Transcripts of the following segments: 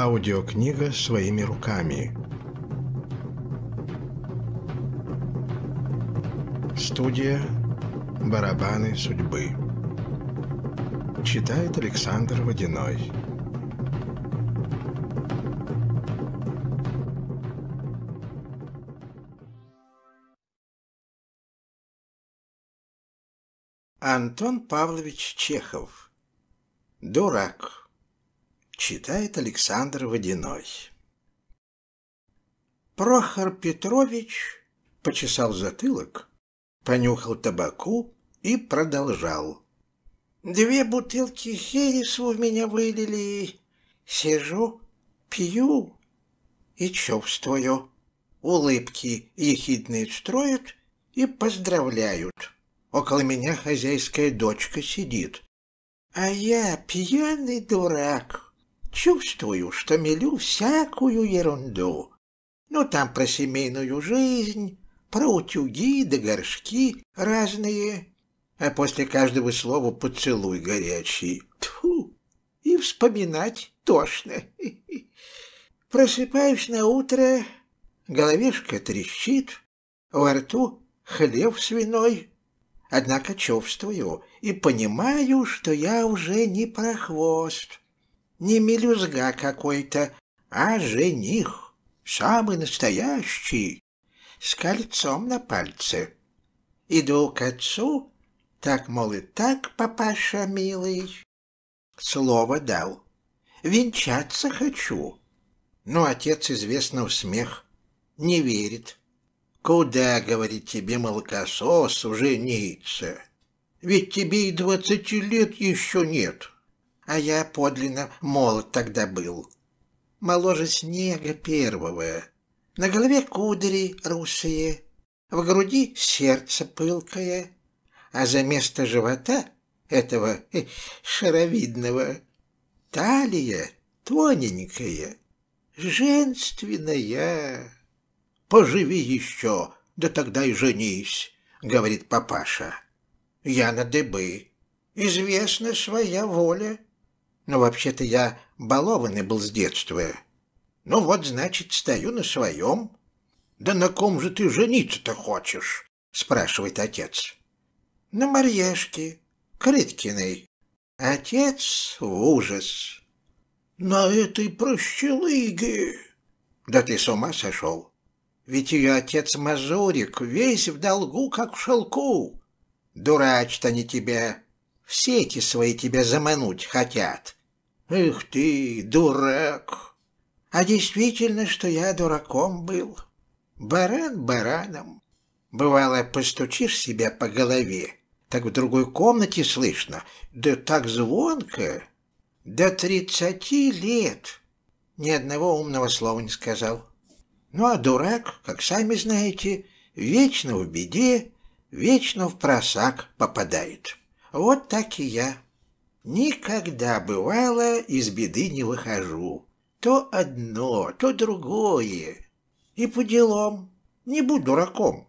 Аудиокнига своими руками. Студия «Барабаны судьбы». Читает Александр Водяной. Антон Павлович Чехов. Дурак. Читает Александр Водяной. Прохор Петрович почесал затылок, понюхал табаку и продолжал. «Две бутылки хересу в меня вылили. Сижу, пью и чувствую. Улыбки ехидные строят и поздравляют. Около меня хозяйская дочка сидит. А я пьяный дурак» Чувствую, что мелю всякую ерунду. Ну, там про семейную жизнь, про утюги да горшки разные. А после каждого слова поцелуй горячий. Тьфу! И вспоминать тошно. Просыпаюсь на утро, головешка трещит, во рту хлеб свиной. Однако чувствую и понимаю, что я уже не про хвост не мелюзга какой-то, а жених, самый настоящий, с кольцом на пальце. Иду к отцу, так, мол, и так, папаша милый. Слово дал. Венчаться хочу. Но отец, известно, в смех. Не верит. Куда, говорит тебе, молокосос, жениться? Ведь тебе и двадцати лет еще нет а я подлинно молод тогда был. Моложе снега первого. На голове кудри русые, в груди сердце пылкое, а за место живота этого э, шаровидного талия тоненькая, женственная. «Поживи еще, да тогда и женись», — говорит папаша. «Я на дыбы. Известна своя воля». Но «Ну, вообще-то я балованный был с детства. Ну вот, значит, стою на своем. Да на ком же ты жениться-то хочешь? Спрашивает отец. На Марьешке, Крыткиной. Отец в ужас. На этой прощелыге. Да ты с ума сошел. Ведь ее отец Мазурик весь в долгу, как в шелку. Дурачат не тебя. Все эти свои тебя замануть хотят. «Эх ты, дурак!» А действительно, что я дураком был. Баран бараном. Бывало, постучишь себя по голове, так в другой комнате слышно, да так звонко. До тридцати лет ни одного умного слова не сказал. Ну а дурак, как сами знаете, вечно в беде, вечно в просак попадает. Вот так и я. Никогда, бывало, из беды не выхожу. То одно, то другое. И по делам не буду дураком.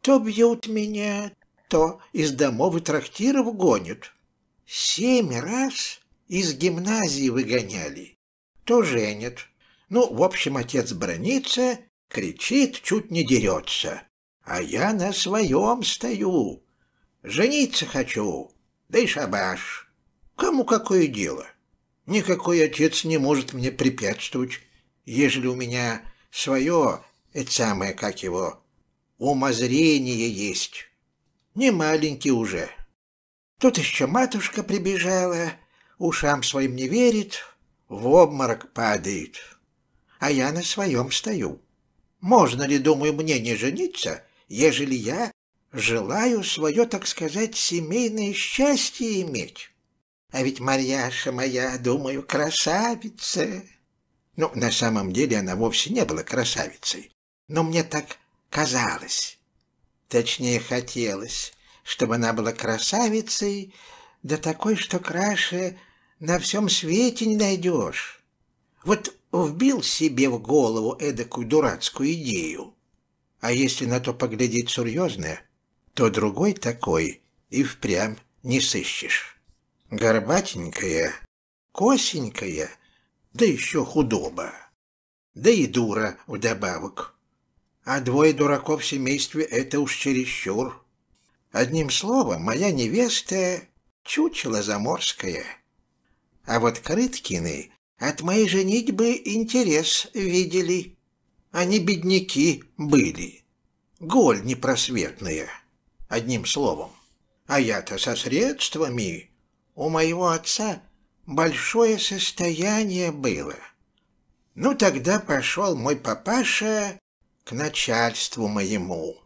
То бьют меня, то из домов и трактиров гонят. Семь раз из гимназии выгоняли, то женят. Ну, в общем, отец бронится, кричит, чуть не дерется. А я на своем стою, жениться хочу, да и шабаш. Кому какое дело? Никакой отец не может мне препятствовать, ежели у меня свое, это самое, как его, умозрение есть. Не маленький уже. Тут еще матушка прибежала, ушам своим не верит, в обморок падает. А я на своем стою. Можно ли, думаю, мне не жениться, ежели я желаю свое, так сказать, семейное счастье иметь? А ведь Марьяша моя, думаю, красавица. Ну, на самом деле она вовсе не была красавицей, но мне так казалось. Точнее, хотелось, чтобы она была красавицей, да такой, что краше на всем свете не найдешь. Вот вбил себе в голову эдакую дурацкую идею. А если на то поглядеть серьезно, то другой такой и впрямь не сыщешь горбатенькая, косенькая, да еще худоба, да и дура вдобавок. А двое дураков в семействе — это уж чересчур. Одним словом, моя невеста — чучело заморское. А вот Крыткины от моей женитьбы интерес видели. Они бедняки были. Голь непросветная, одним словом. А я-то со средствами у моего отца большое состояние было. Ну, тогда пошел мой папаша к начальству моему.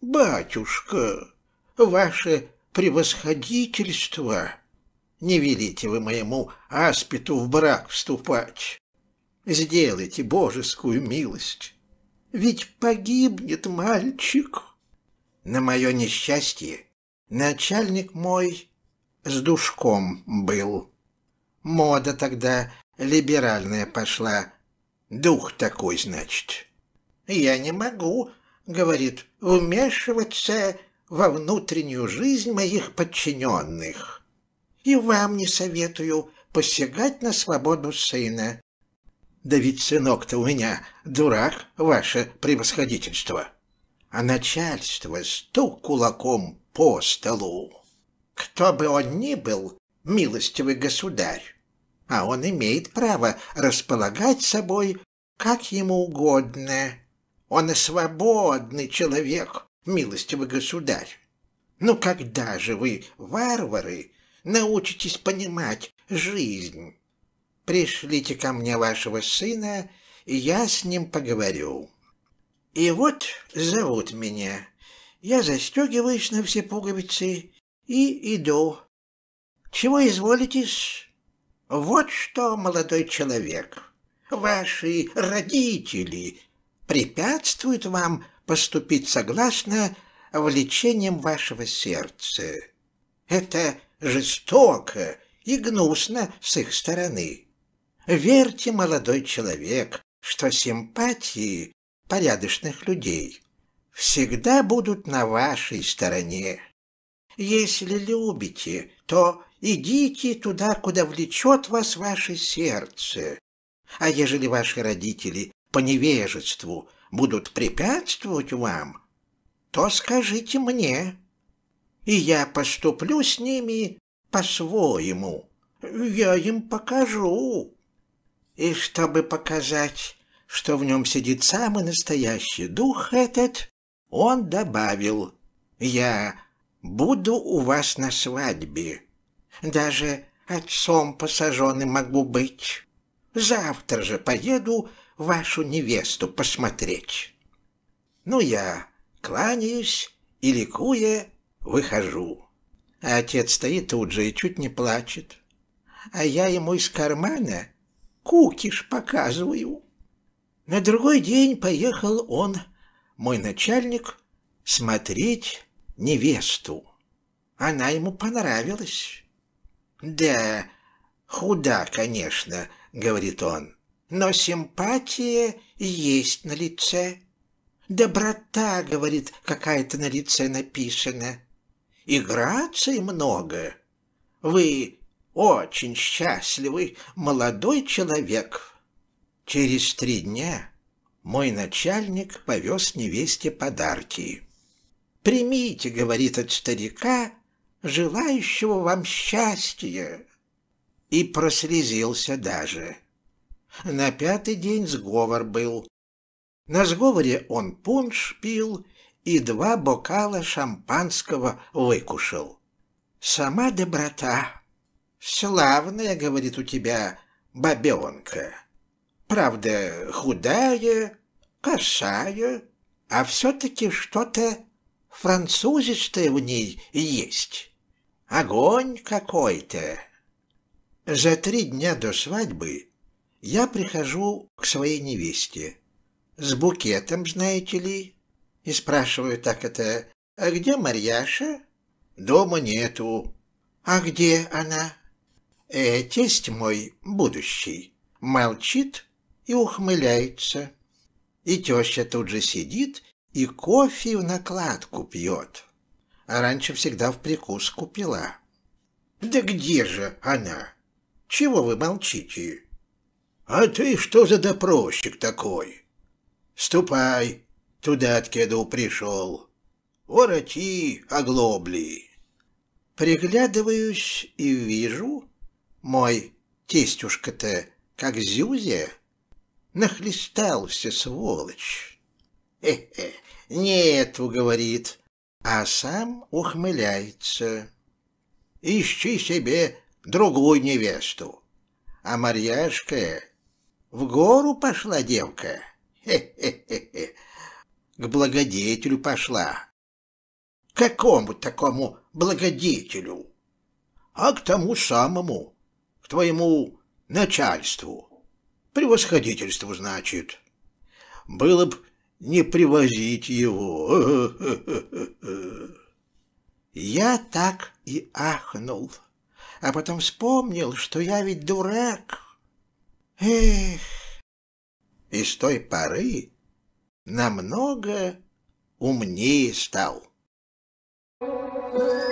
«Батюшка, ваше превосходительство, не велите вы моему аспиту в брак вступать. Сделайте божескую милость, ведь погибнет мальчик». На мое несчастье начальник мой с душком был. Мода тогда либеральная пошла. Дух такой, значит. «Я не могу», — говорит, — «вмешиваться во внутреннюю жизнь моих подчиненных. И вам не советую посягать на свободу сына». «Да ведь сынок-то у меня дурак, ваше превосходительство». А начальство стук кулаком по столу. Кто бы он ни был, милостивый государь, а он имеет право располагать собой как ему угодно. Он и свободный человек, милостивый государь. Ну когда же вы, варвары, научитесь понимать жизнь? Пришлите ко мне вашего сына, и я с ним поговорю. И вот зовут меня. Я застегиваюсь на все пуговицы и иду. Чего изволитесь? Вот что, молодой человек, ваши родители препятствуют вам поступить согласно влечениям вашего сердца. Это жестоко и гнусно с их стороны. Верьте, молодой человек, что симпатии порядочных людей всегда будут на вашей стороне. Если любите, то идите туда, куда влечет вас ваше сердце. А ежели ваши родители по невежеству будут препятствовать вам, то скажите мне, и я поступлю с ними по-своему. Я им покажу. И чтобы показать, что в нем сидит самый настоящий дух этот, он добавил, «Я Буду у вас на свадьбе. Даже отцом посаженным могу быть. Завтра же поеду вашу невесту посмотреть. Ну, я кланяюсь и, ликуя, выхожу. А отец стоит тут же и чуть не плачет. А я ему из кармана кукиш показываю. На другой день поехал он, мой начальник, смотреть невесту. Она ему понравилась. «Да, худа, конечно», — говорит он, — «но симпатия есть на лице». «Доброта», — говорит, — «какая-то на лице написана». «И грации много. Вы очень счастливый молодой человек». Через три дня мой начальник повез невесте подарки. «Примите, — говорит от старика, — желающего вам счастья». И прослезился даже. На пятый день сговор был. На сговоре он пунш пил и два бокала шампанского выкушал. «Сама доброта! Славная, — говорит у тебя, — бабенка!» Правда, худая, косая, а все-таки что-то французистое в ней есть. Огонь какой-то. За три дня до свадьбы я прихожу к своей невесте. С букетом, знаете ли? И спрашиваю так это, а где Марьяша? Дома нету. А где она? Э, тесть мой будущий молчит и ухмыляется. И теща тут же сидит и кофе в накладку пьет. А раньше всегда в прикуску пила. Да где же она? Чего вы молчите? А ты что за допросчик такой? Ступай, туда откеду пришел. Вороти оглобли. Приглядываюсь и вижу, мой тестюшка-то как зюзя, нахлестался, сволочь. Хе-хе, нет, говорит, а сам ухмыляется. Ищи себе другую невесту. А Марьяшка в гору пошла девка. Хе-хе-хе. К благодетелю пошла. К какому такому благодетелю? А к тому самому, к твоему начальству. Превосходительству, значит. Было б не привозить его. Я так и ахнул, а потом вспомнил, что я ведь дурак. Эх! И с той поры намного умнее стал. Thank you.